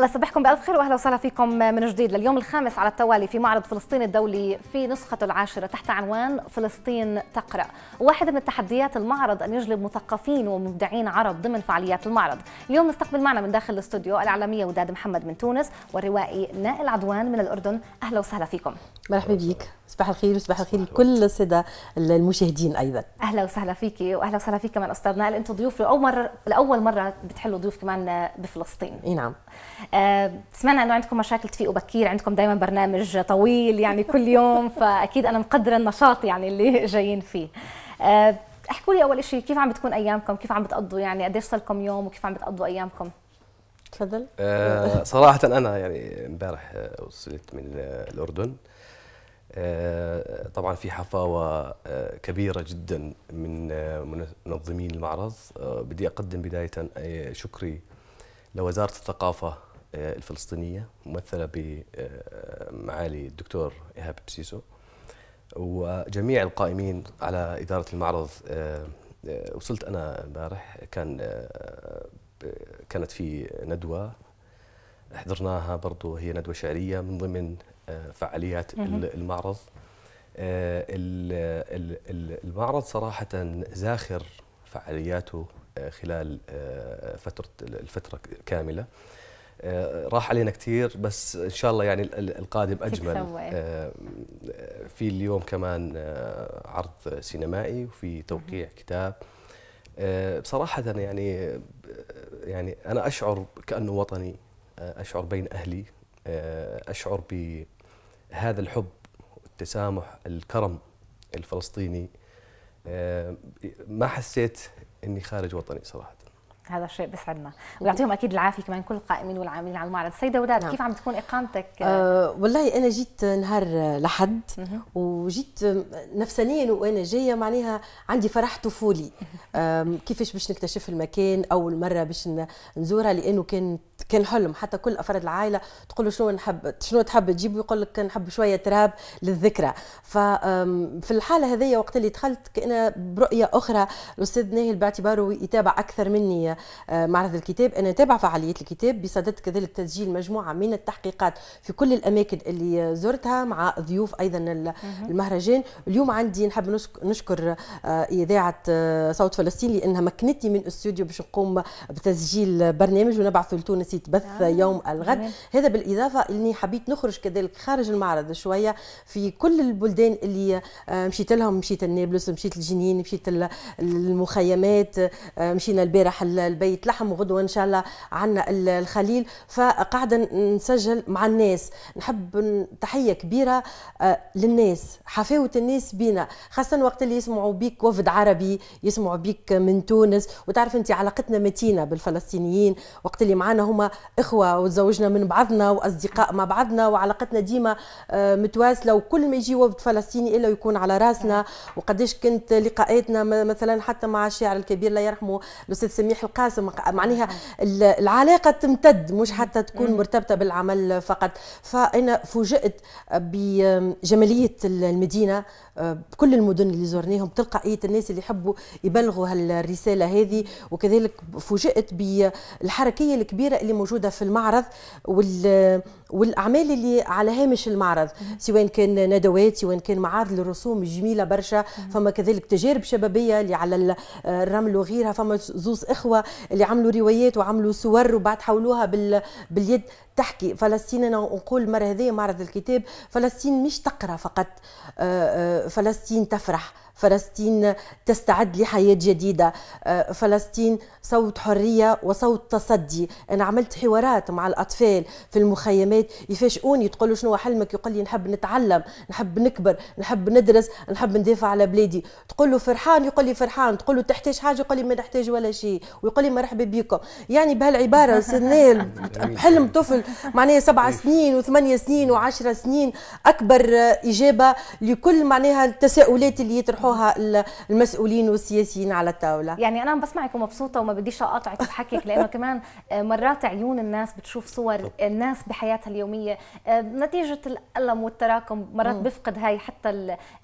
الله صباحكم بألف خير وأهلا وسهلا فيكم من جديد لليوم الخامس على التوالي في معرض فلسطين الدولي في نسخته العاشرة تحت عنوان فلسطين تقرأ واحد من التحديات المعرض أن يجلب مثقفين ومبدعين عرب ضمن فعاليات المعرض اليوم نستقبل معنا من داخل الاستوديو الإعلامية وداد محمد من تونس والروائي نائل عدوان من الأردن أهلا وسهلا فيكم مرحبا بك صباح الخير وصباح الخير لكل الساده المشاهدين ايضا اهلا وسهلا فيكي واهلا وسهلا فيك كمان استاذ نائل انتم ضيوف لاول مره لاول مره بتحلوا ضيوف كمان بفلسطين اي نعم آه، سمعنا انه عندكم مشاكل تفيقوا بكير عندكم دائما برنامج طويل يعني كل يوم فاكيد انا مقدره النشاط يعني اللي جايين فيه آه، احكوا لي اول شيء كيف عم بتكون ايامكم كيف عم بتقضوا يعني قديش صار لكم يوم وكيف عم بتقضوا ايامكم تفضل آه صراحه انا يعني امبارح آه، وصلت من الاردن طبعا في حفاوه كبيره جدا من منظمين المعرض بدي اقدم بدايه شكري لوزاره الثقافه آه، الفلسطينية ممثلة بمعالي الدكتور إيهاب بسيسو وجميع القائمين على إدارة المعرض آه، آه، وصلت أنا امبارح كان كانت في ندوة حضرناها برضو هي ندوة شعرية من ضمن فعاليات المعرض المعرض صراحة زاخر فعالياته خلال فترة الفترة كاملة آه، راح علينا كثير بس ان شاء الله يعني القادم اجمل آه، في اليوم كمان آه، عرض سينمائي وفي توقيع كتاب بصراحه يعني يعني انا اشعر كانه وطني اشعر بين اهلي اشعر بهذا الحب التسامح الكرم الفلسطيني ما حسيت اني خارج وطني صراحه هذا الشيء بيسعدنا ويعطيهم اكيد العافيه كمان كل القائمين والعاملين على المعرض سيده وداد نعم. كيف عم تكون اقامتك أه والله انا جيت نهار لحد وجيت نفسانيا وانا جايه معناها عندي فرح طفولي كيفاش باش نكتشف المكان اول مره باش نزورها لانه كانت كان حلم حتى كل افراد العائله تقول له شنو نحب شنو تحب تجيب ويقول لك نحب شويه تراب للذكرى ففي الحاله هذه وقت اللي دخلت كان برؤيه اخرى الاستاذ ناهل باعتباره يتابع اكثر مني أه، معرض الكتاب انا اتابع فعاليات الكتاب بصدد كذلك تسجيل مجموعه من التحقيقات في كل الاماكن اللي زرتها مع ضيوف ايضا المهرجان اليوم عندي نحب نشكر أه، اذاعه أه، صوت فلسطين لانها مكنتني من استوديو باش نقوم بتسجيل برنامج ونبعثه لتونس أساسي تبث آه. يوم الغد هذا بالإضافة أني حبيت نخرج كذلك خارج المعرض شوية في كل البلدان اللي آه، مشيت لهم مشيت لنابلس مشيت لجنين مشيت للمخيمات آه، مشينا البارح البيت لحم وغدوة إن شاء الله عنا الخليل فقاعدة نسجل مع الناس نحب تحية كبيرة آه، للناس حفاوة الناس بينا خاصة وقت اللي يسمعوا بيك وفد عربي يسمعوا بيك من تونس وتعرف أنت علاقتنا متينة بالفلسطينيين وقت اللي معانا هم اخوه وتزوجنا من بعضنا واصدقاء مع بعضنا وعلاقتنا ديما آه، متواصله وكل ما يجي وفد فلسطيني الا يكون على راسنا نعم. وقداش كنت لقاءاتنا مثلا حتى مع الشاعر الكبير الله يرحمه الاستاذ سميح القاسم معناها نعم. العلاقه تمتد مش حتى نعم. تكون مرتبطه بالعمل فقط فانا فوجئت بجماليه المدينه آه، بكل المدن اللي زرناهم تلقائيه الناس اللي يحبوا يبلغوا هالرساله هذه وكذلك فوجئت بالحركيه الكبيره اللي اللي موجوده في المعرض وال والاعمال اللي على هامش المعرض سواء كان ندوات سواء كان معارض للرسوم جميله برشا فما كذلك تجارب شبابيه اللي على الرمل وغيرها فما زوز اخوه اللي عملوا روايات وعملوا صور وبعد حولوها بال... باليد تحكي فلسطين انا نقول المره هذه معرض الكتاب فلسطين مش تقرا فقط آه، آه، فلسطين تفرح فلسطين تستعد لحياة جديدة آه، فلسطين صوت حرية وصوت تصدي أنا عملت حوارات مع الأطفال في المخيمات يفاجئوني تقول شنو حلمك يقول لي نحب نتعلم نحب نكبر نحب ندرس نحب ندافع على بلادي تقول له فرحان يقول لي فرحان تقول له تحتاج حاجة يقول لي ما نحتاج ولا شيء ويقول لي مرحبا بكم يعني بهالعبارة سنال بحلم طفل معناها سبع سنين وثمانية سنين وعشرة سنين أكبر إجابة لكل معناها التساؤلات اللي يطرحوها يطرحوها المسؤولين والسياسيين على الطاوله يعني انا عم بسمعك ومبسوطه وما بديش اقاطعك بحكيك لانه كمان آه، مرات عيون الناس بتشوف صور الناس بحياتها اليوميه آه، نتيجه الالم والتراكم مرات م. بفقد هاي حتى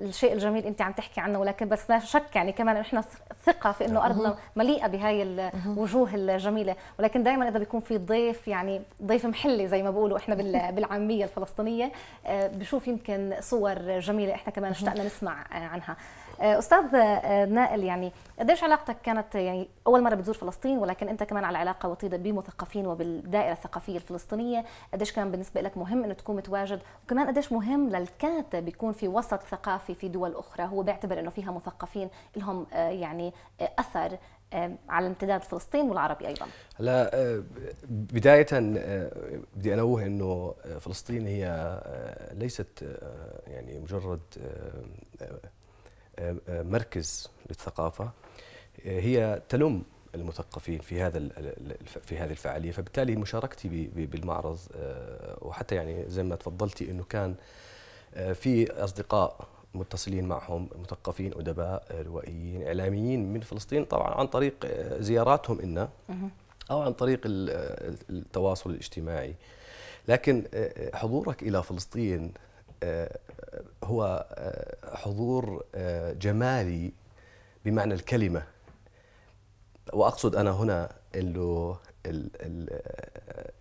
الشيء الجميل انت عم تحكي عنه ولكن بس لا شك يعني كمان نحن ثقه في انه ارضنا مليئه بهاي الوجوه الجميله ولكن دائما اذا بيكون في ضيف يعني ضيف محلي زي ما بقولوا احنا بالعاميه الفلسطينيه آه، بشوف يمكن صور جميله احنا كمان اشتقنا نسمع عنها آه، استاذ آه، نائل يعني قديش علاقتك كانت يعني اول مره بتزور فلسطين ولكن انت كمان على علاقه وطيده بمثقفين وبالدائره الثقافيه الفلسطينيه قديش كان بالنسبه لك مهم انه تكون متواجد وكمان قديش مهم للكاتب يكون في وسط ثقافي في دول اخرى هو بيعتبر انه فيها مثقفين لهم آه، يعني اثر على امتداد فلسطين والعربي ايضا لا بدايه بدي انوه انه فلسطين هي ليست يعني مجرد مركز للثقافه هي تلم المثقفين في هذا في هذه الفعاليه فبالتالي مشاركتي بالمعرض آه، وحتى يعني زي ما تفضلتي انه كان آه، في اصدقاء متصلين معهم مثقفين ادباء روائيين اعلاميين من فلسطين طبعا عن طريق آه، زياراتهم إنا او عن طريق التواصل الاجتماعي لكن حضورك الى فلسطين آه، هو آه، حضور آه، جمالي بمعنى الكلمه واقصد انا هنا انه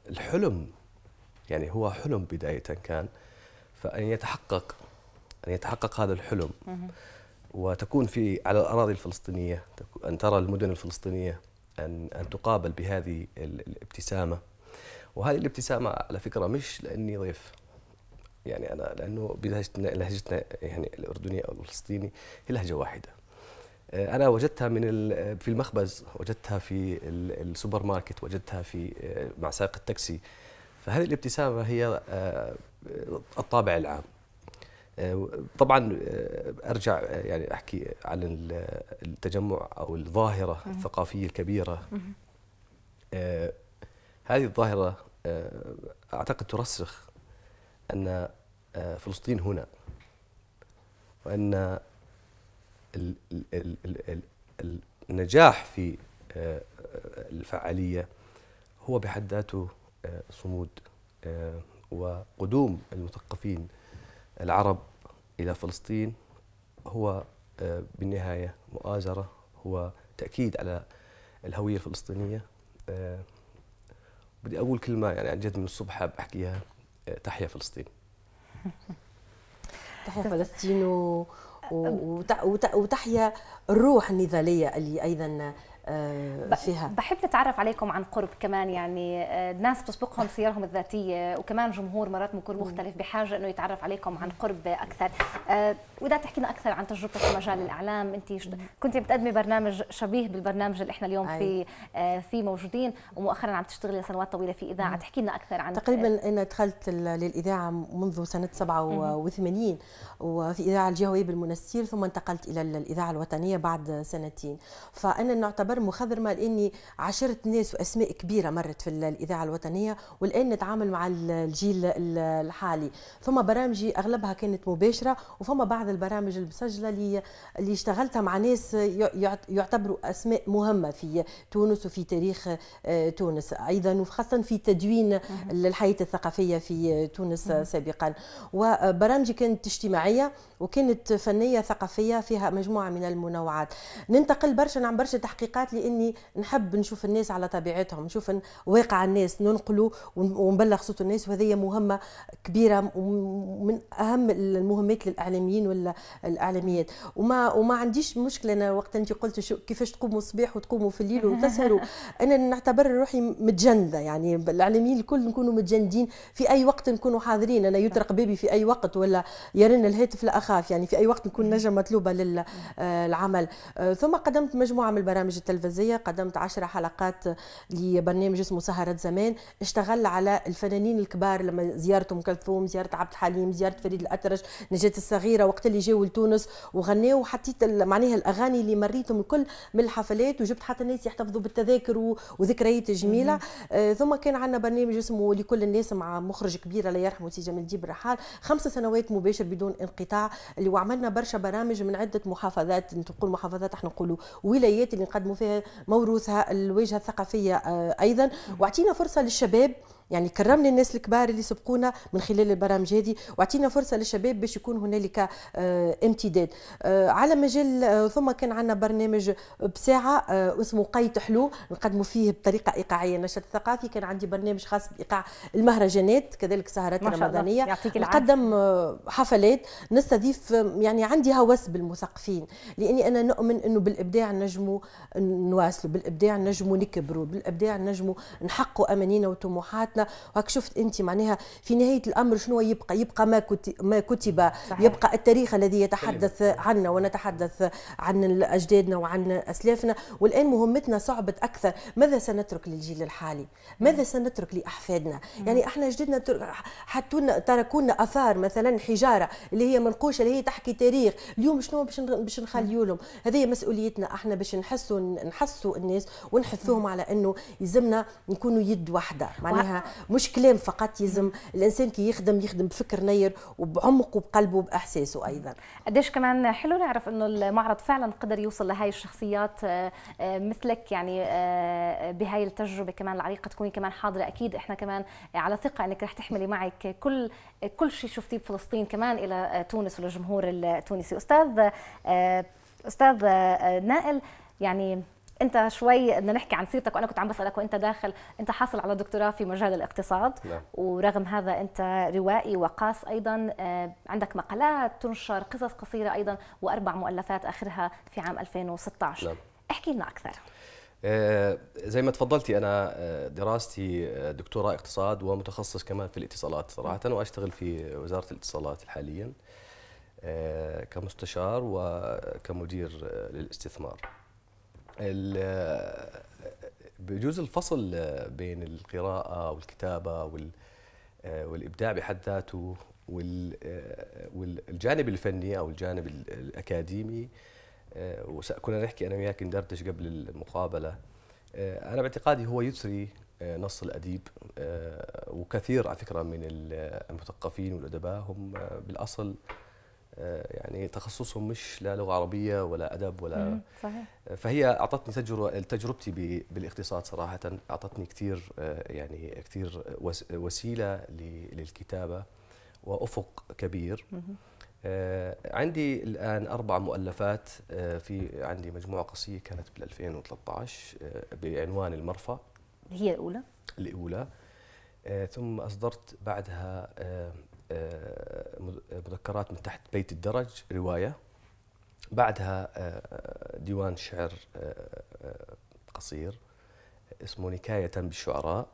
الحلم يعني هو حلم بدايه كان فان يتحقق ان يتحقق هذا الحلم وتكون في على الاراضي الفلسطينيه ان ترى المدن الفلسطينيه ان ان تقابل بهذه الابتسامه وهذه الابتسامه على فكره مش لاني ضيف يعني انا لانه بلهجتنا لهجتنا يعني الاردنيه او الفلسطيني هي لهجه واحده آه، انا وجدتها من في المخبز وجدتها في السوبر ماركت وجدتها في آه، مع سائق التاكسي فهذه الابتسامه هي آه، الطابع العام طبعا ارجع يعني احكي عن التجمع او الظاهره الثقافيه الكبيره هذه الظاهره اعتقد ترسخ أن آه، فلسطين هنا وأن النجاح في آه، الفعالية هو بحد ذاته آه، صمود وقدوم المثقفين العرب إلى فلسطين هو بالنهاية مؤازرة هو تأكيد على الهوية الفلسطينية بدي أقول كلمة يعني عن جد من الصبح احكيها تحيا فلسطين تحيا فلسطين و... و... وتحيا الروح النضاليه اللي ايضا آه، فيها بحب نتعرف عليكم عن قرب كمان يعني آه، الناس بتسبقهم سيرهم الذاتيه وكمان جمهور مرات بيكون مختلف بحاجه انه يتعرف عليكم عن قرب اكثر آه، واذا تحكي لنا اكثر عن تجربتك في مجال الاعلام انت كنت بتقدمي برنامج شبيه بالبرنامج اللي احنا اليوم في في موجودين ومؤخرا عم تشتغلي سنوات طويله في اذاعه تحكي لنا اكثر عن تقريبا انا دخلت للاذاعه منذ سنه 87 وفي اذاعه الجهويه بالمنستير ثم انتقلت الى الاذاعه الوطنيه بعد سنتين فانا نعتبر خبر مخضرمه لاني عاشرت ناس واسماء كبيره مرت في الاذاعه الوطنيه والان نتعامل مع الجيل الحالي فما برامجي اغلبها كانت مباشره وفما بعض البرامج المسجله اللي اللي اشتغلتها مع ناس يعتبروا اسماء مهمه في تونس وفي تاريخ آه، تونس ايضا وخاصه في تدوين الحياه الثقافيه في تونس سابقا وبرامجي كانت اجتماعيه وكانت فنيه ثقافيه فيها مجموعه من المنوعات ننتقل برشا نعم برشا تحقيقات دفعت لي اني نحب نشوف الناس على طبيعتهم نشوف واقع الناس ننقلوا ونبلغ صوت الناس وهذه مهمه كبيره ومن اهم المهمات للاعلاميين ولا الاعلاميات وما وما عنديش مشكله انا وقت انت قلت شو كيفاش تقوموا الصباح وتقوموا في الليل وتسهروا انا نعتبر روحي متجنده يعني الاعلاميين الكل نكونوا متجندين في اي وقت نكونوا حاضرين انا يطرق بابي في اي وقت ولا يرن الهاتف لا اخاف يعني في اي وقت نكون نجم مطلوبه للعمل آه، آه، ثم قدمت مجموعه من البرامج التلفزيونيه التلفزية قدمت عشر حلقات لبرنامج اسمه سهرة زمان اشتغل على الفنانين الكبار لما زيارة أم كلثوم زيارة عبد الحليم زيارة فريد الأترش نجاة الصغيرة وقت اللي جاوا لتونس وغناوا وحطيت معناها الأغاني اللي مريتهم الكل من الحفلات وجبت حتى الناس يحتفظوا بالتذاكر وذكريات جميلة آه ثم كان عندنا برنامج اسمه لكل الناس مع مخرج كبير الله يرحمه سي جمال ديب الرحال خمس سنوات مباشر بدون انقطاع اللي وعملنا برشا برامج من عدة محافظات نقول محافظات احنا نقولوا ولايات اللي نقدموا فيها موروثها الواجهه الثقافيه آه، ايضا واعطينا فرصه للشباب يعني كرمنا الناس الكبار اللي سبقونا من خلال البرامج هذه واعطينا فرصه للشباب باش يكون هنالك آه، امتداد آه، على مجال آه، ثم كان عندنا برنامج بساعه اسمه قيت حلو نقدموا فيه بطريقه ايقاعيه نشاط ثقافي كان عندي برنامج خاص بايقاع المهرجانات كذلك سهرات رمضانيه نقدم حفلات نستضيف يعني عندي هوس بالمثقفين لاني انا نؤمن انه بالابداع نجموا نواصلوا بالابداع نجموا نكبروا بالابداع نجموا نحققوا امانينا وطموحات حياتنا وهك شفت انت معناها في نهايه الامر شنو يبقى يبقى ما ما كتب يبقى التاريخ الذي يتحدث عنا ونتحدث عن اجدادنا وعن اسلافنا والان مهمتنا صعبت اكثر ماذا سنترك للجيل الحالي ماذا سنترك لاحفادنا يعني احنا اجدادنا حطونا تركونا اثار مثلا حجاره اللي هي منقوشه اللي هي تحكي تاريخ اليوم شنو باش باش نخليو لهم هذه مسؤوليتنا احنا باش نحسوا نحسوا الناس ونحثوهم على انه يلزمنا نكونوا يد واحده معناها مش كلام فقط يلزم الانسان كي يخدم يخدم بفكر نير وبعمق وبقلبه وباحساسه ايضا قديش كمان حلو نعرف انه المعرض فعلا قدر يوصل لهي الشخصيات آه، آه، مثلك يعني آه، بهاي التجربه كمان العريقه تكوني كمان حاضره اكيد احنا كمان على ثقه انك رح تحملي معك كل كل شيء شفتيه بفلسطين كمان الى تونس وللجمهور التونسي استاذ استاذ نائل يعني انت شوي بدنا نحكي عن سيرتك وانا كنت عم بسالك وانت داخل انت حاصل على دكتوراه في مجال الاقتصاد نعم. ورغم هذا انت روائي وقاص ايضا آه، عندك مقالات تنشر قصص قصيره ايضا واربع مؤلفات اخرها في عام 2016 نعم. احكي لنا اكثر آه، زي ما تفضلتي انا آه، دراستي دكتوراه اقتصاد ومتخصص كمان في الاتصالات صراحه نعم. واشتغل في وزاره الاتصالات حاليا كمستشار وكمدير للاستثمار بجوز الفصل بين القراءة والكتابة والإبداع بحد ذاته والجانب الفني أو الجانب الأكاديمي وكنا نحكي أنا وياك ندردش قبل المقابلة أنا باعتقادي هو يثري نص الأديب وكثير على فكرة من المثقفين والأدباء هم بالأصل آه، يعني تخصصهم مش لا لغه عربيه ولا ادب ولا صحيح. آه، فهي اعطتني تجربه تجربتي بالاقتصاد صراحه اعطتني كثير آه، يعني كثير وسيله للكتابه وافق كبير عندي الان اربع مؤلفات في عندي مجموعه قصيه كانت بال 2013 بعنوان المرفأ هي الاولى الاولى ثم اصدرت بعدها آه، مذكرات من تحت بيت الدرج رواية بعدها آه، ديوان شعر آه، قصير اسمه نكاية بالشعراء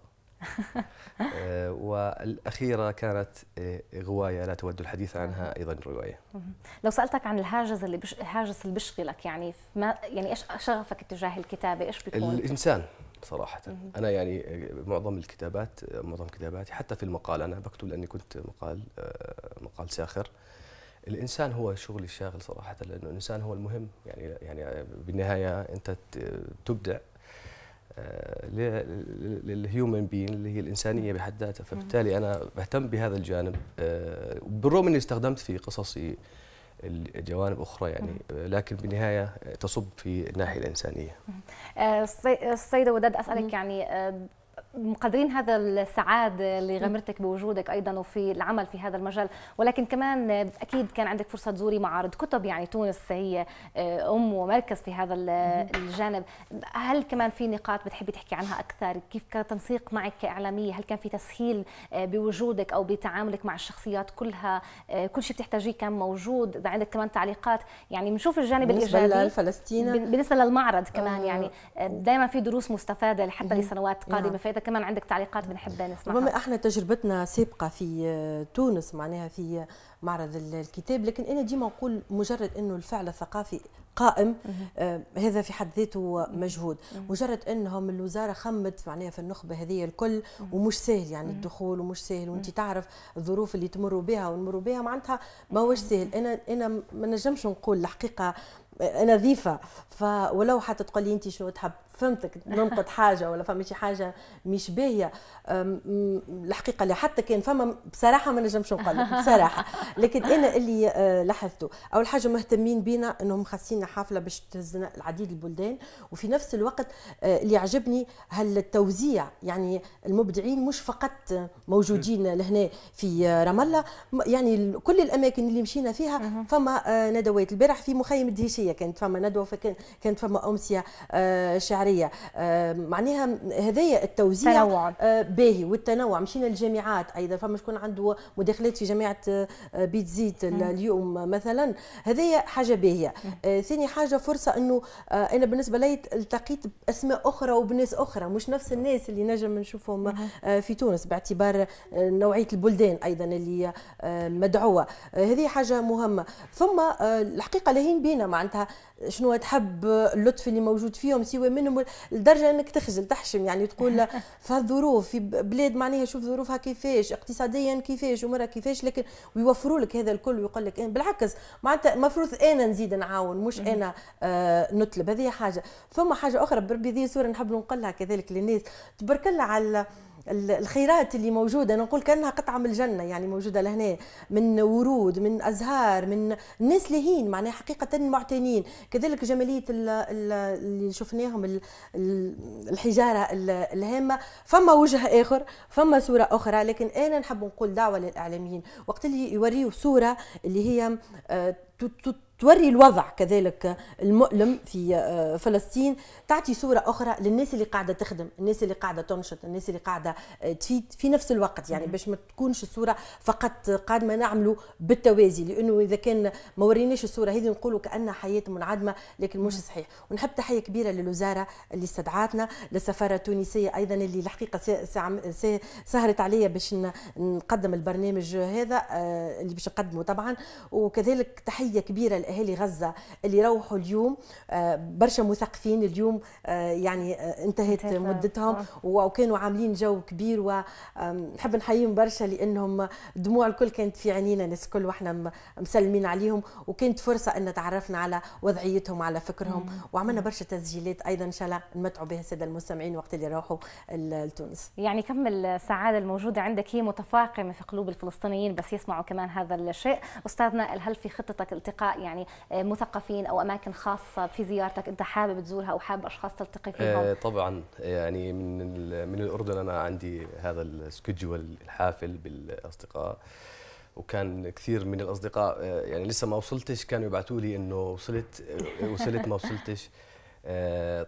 والأخيرة كانت غواية لا تود الحديث عنها أيضا رواية لو سألتك عن الهاجس اللي بش... الهاجس اللي بيشغلك يعني ما يعني إيش شغفك تجاه الكتابة إيش بيكون؟ الإنسان صراحه انا يعني آه، معظم الكتابات آه، معظم كتاباتي حتى في المقال انا بكتب لاني كنت مقال آه، مقال ساخر الانسان هو شغلي الشاغل صراحه لانه الانسان هو المهم يعني يعني بالنهايه انت تبدع للهيومن بين اللي هي الانسانيه بحد ذاتها فبالتالي انا بهتم بهذا الجانب بالرغم اني استخدمت في قصصي الجوانب اخرى يعني لكن بالنهايه تصب في الناحيه الانسانيه. آه، السيده وداد اسالك يعني آه، مقدرين هذا السعادة اللي غمرتك بوجودك أيضا وفي العمل في هذا المجال ولكن كمان أكيد كان عندك فرصة تزوري معارض كتب يعني تونس هي آه، أم ومركز في هذا الجانب هل كمان في نقاط بتحبي تحكي عنها أكثر كيف كان تنسيق معك كإعلامية هل كان في تسهيل آه، بوجودك أو بتعاملك مع الشخصيات كلها آه، كل شيء بتحتاجيه كان موجود إذا عندك كمان تعليقات يعني بنشوف الجانب بالنسبة الإيجابي بالنسبة للمعرض كمان يعني دائما في دروس مستفادة حتى لسنوات قادمة نعم. فإذا كمان عندك تعليقات بنحب نسمعها ربما احنا تجربتنا سابقه في آه، تونس معناها في معرض الكتاب لكن انا ديما نقول مجرد انه الفعل الثقافي قائم آه هذا في حد ذاته مجهود مجرد انهم الوزاره خمت معناها في النخبه هذه الكل ومش سهل يعني الدخول ومش سهل وانت تعرف الظروف اللي تمروا بها ونمروا بها معناتها ماهوش سهل انا انا ما نجمش نقول الحقيقه نظيفه آه، ضيفه فولو حتى تقول لي انت شنو تحب فهمتك ننقد حاجه ولا فما شي حاجه مش باهيه الحقيقه لا حتى كان فما بصراحه ما نجمش نقول بصراحه لكن انا اللي آه، لاحظته اول حاجه مهتمين بينا انهم خاصين حافله باش تهزنا العديد البلدان وفي نفس الوقت آه، اللي عجبني هالتوزيع يعني المبدعين مش فقط موجودين لهنا في رام الله يعني كل الاماكن اللي مشينا فيها فما آه، ندوات البارح في مخيم الدهيشيه كانت فما ندوه فكان كانت فما امسيه شعريه الشعريه آه، معناها هذايا التوزيع تنوع. آه، باهي والتنوع مشينا الجامعات ايضا فما شكون عنده مداخلات في جامعه آه، بيتزيت اليوم مثلا هذايا حاجه باهيه ثاني حاجه فرصه انه انا بالنسبه لي التقيت باسماء اخرى وبناس اخرى مش نفس الناس اللي نجم نشوفهم في تونس باعتبار نوعيه البلدان ايضا اللي مدعوه هذه حاجه مهمه ثم الحقيقه لهين بينا معناتها شنو تحب اللطف اللي موجود فيهم سوى منهم تقول لدرجه انك تخجل تحشم يعني تقول في هالظروف في بلاد معناها شوف ظروفها كيفاش اقتصاديا كيفاش ومرة كيفاش لكن ويوفروا لك هذا الكل ويقول لك إيه، بالعكس معناتها المفروض انا نزيد نعاون مش انا آه نطلب هذه حاجه ثم حاجه اخرى بربي ذي صوره نحب نقولها كذلك للناس تبارك الله على الخيرات اللي موجوده انا نقول كانها قطعه من الجنه يعني موجوده لهنا من ورود من ازهار من ناس لاهين معناها حقيقه معتنين كذلك جماليه اللي شفناهم الحجاره الهامه فما وجه اخر فما صوره اخرى لكن انا نحب نقول دعوه للاعلاميين وقت اللي يوريوا صوره اللي هي آه، توري الوضع كذلك المؤلم في آه، فلسطين تعطي صورة أخرى للناس اللي قاعدة تخدم الناس اللي قاعدة تنشط الناس اللي قاعدة آه، تفيد في نفس الوقت يعني باش ما تكونش الصورة فقط قادمة نعملوا بالتوازي لأنه إذا كان ما وريناش الصورة هذه نقولوا كأنها حياة منعدمة لكن مش صحيح ونحب تحية كبيرة للوزارة اللي استدعتنا للسفارة التونسية أيضا اللي الحقيقة سهرت عليا باش نقدم البرنامج هذا آه، اللي باش نقدمه طبعا وكذلك تحية كبيرة اهالي غزه اللي روحوا اليوم آه، برشا مثقفين اليوم آه، يعني آه، انتهت مدتهم وكانوا عاملين جو كبير ونحب نحييهم برشا لانهم دموع الكل كانت في عينينا الناس الكل واحنا مسلمين عليهم وكانت فرصه ان تعرفنا على وضعيتهم على فكرهم وعملنا برشا تسجيلات ايضا ان شاء الله نمتعوا بها الساده المستمعين وقت اللي روحوا لتونس يعني كم السعاده الموجوده عندك هي متفاقمه في قلوب الفلسطينيين بس يسمعوا كمان هذا الشيء استاذنا هل في خطتك التقاء يعني يعني آه، مثقفين او اماكن خاصه في زيارتك انت حابب تزورها او حابب اشخاص تلتقي آه، فيهم؟ طبعا آه، يعني من من الاردن انا عندي هذا السكجول الحافل بالاصدقاء وكان كثير من الاصدقاء يعني لسه ما وصلتش كانوا يبعثوا لي انه وصلت وصلت ما وصلتش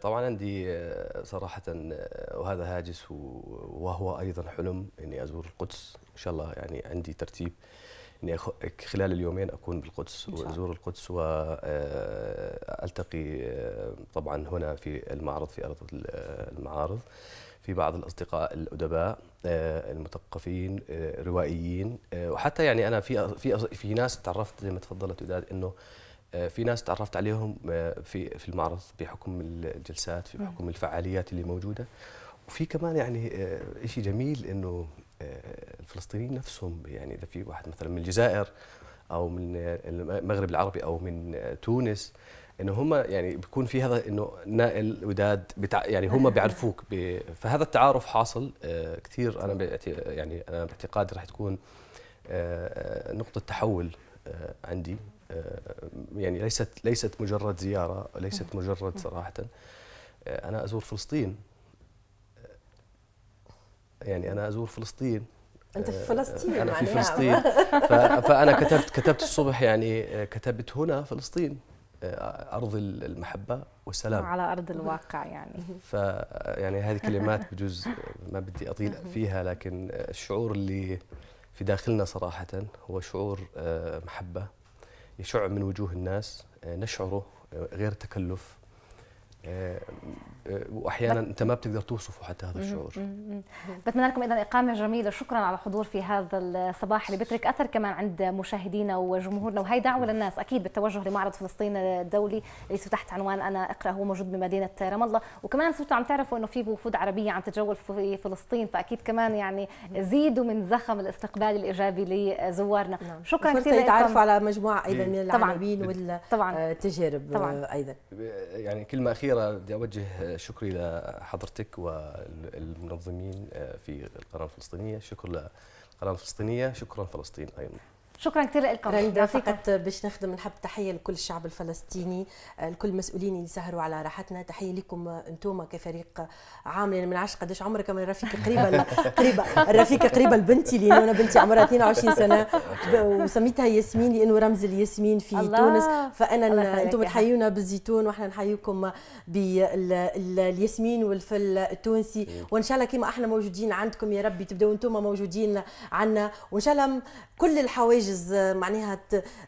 طبعا عندي صراحة وهذا هاجس وهو أيضا حلم إني أزور القدس إن شاء الله يعني عندي ترتيب اني خلال اليومين اكون بالقدس وازور القدس والتقي آه، آه، طبعا هنا في المعرض في ارض آه، المعارض في بعض الاصدقاء الادباء المثقفين روائيين وحتى يعني انا في في في ناس تعرفت زي ما تفضلت وداد انه في ناس تعرفت عليهم في في المعرض بحكم الجلسات في بحكم الفعاليات اللي موجوده وفي كمان يعني شيء جميل انه آه، الفلسطينيين نفسهم يعني اذا في واحد مثلا من الجزائر او من المغرب العربي او من تونس انه هم يعني بيكون في هذا انه نائل وداد بتع... يعني هم بيعرفوك ب... فهذا التعارف حاصل آه، كثير انا بأت... يعني انا باعتقادي راح تكون آه، نقطه تحول عندي يعني ليست ليست مجرد زياره ليست مجرد صراحه انا ازور فلسطين يعني انا ازور فلسطين انت في آه، فلسطين انا في يعني، نعم. فلسطين فانا كتبت كتبت الصبح يعني آه، كتبت هنا فلسطين آه، ارض المحبه والسلام على ارض الواقع يعني ف يعني هذه كلمات بجوز ما بدي اطيل فيها لكن الشعور اللي في داخلنا صراحه هو شعور محبه يشع من وجوه الناس نشعره غير تكلف آه، آه، واحيانا انت ما بتقدر توصفه حتى هذا الشعور بتمنى لكم اذا اقامه جميله شكرا على الحضور في هذا الصباح اللي بترك اثر كمان عند مشاهدينا وجمهورنا وهي دعوه للناس اكيد بالتوجه لمعرض فلسطين الدولي اللي تحت عنوان انا اقرا هو موجود بمدينه رام الله وكمان صرتوا عم تعرفوا انه في وفود عربيه عم تتجول في فلسطين فاكيد كمان يعني زيدوا من زخم الاستقبال الايجابي لزوارنا نعم. شكرا كثير يتعرفوا على مجموعه ايضا من العربيين والتجارب طبعا. ايضا يعني كلمه اخيره الأخيرة بدي أوجه شكري لحضرتك والمنظمين في القناة الفلسطينية شكر للقناة الفلسطينية شكرا فلسطين أيضا شكرا كثير لكم رندا فقط باش نخدم نحب تحيه لكل الشعب الفلسطيني آه، لكل المسؤولين اللي سهروا على راحتنا تحيه لكم آه، انتم كفريق آه، عام لان ما نعرفش قداش عمرك من رفيق قريبه قريبه الرفيقه قريبه لبنتي لان انا بنتي عمرها 22 سنه وسميتها ياسمين لانه رمز الياسمين في الله. تونس فانا انتم تحيونا بالزيتون واحنا نحييكم بالياسمين والفل التونسي وان شاء الله كما احنا موجودين عندكم يا ربي تبداو انتم موجودين عندنا وان شاء الله كل الحواجز تنجز معناها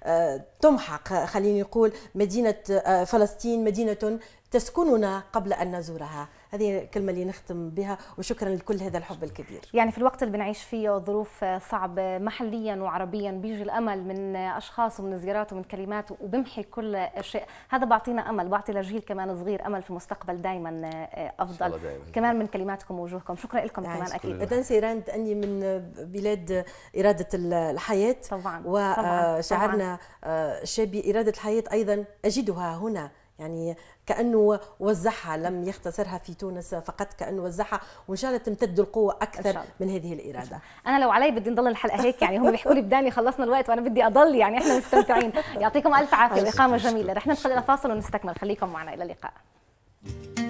آه، تمحق خليني نقول مدينة آه، فلسطين مدينة تسكننا قبل أن نزورها هذه الكلمه اللي نختم بها وشكرا لكل هذا الحب الكبير يعني في الوقت اللي بنعيش فيه ظروف صعبه محليا وعربيا بيجي الامل من اشخاص ومن زيارات ومن كلمات وبمحي كل شيء هذا بعطينا امل بعطي لجيل كمان صغير امل في مستقبل دائما افضل دايماً. كمان من كلماتكم ووجوهكم شكرا لكم كمان اكيد تنسي راند اني من بلاد اراده الحياه طبعا وشعرنا آه، شابي آه، اراده الحياه ايضا اجدها هنا يعني كانه وزعها لم يختصرها في تونس فقط كانه وزعها وان شاء الله تمتد القوه اكثر من هذه الاراده انا لو علي بدي نضل الحلقه هيك يعني هم بيحكوا لي بداني خلصنا الوقت وانا بدي اضل يعني احنا مستمتعين يعطيكم الف عافيه اقامه جميله رح ندخل الى فاصل ونستكمل خليكم معنا الى اللقاء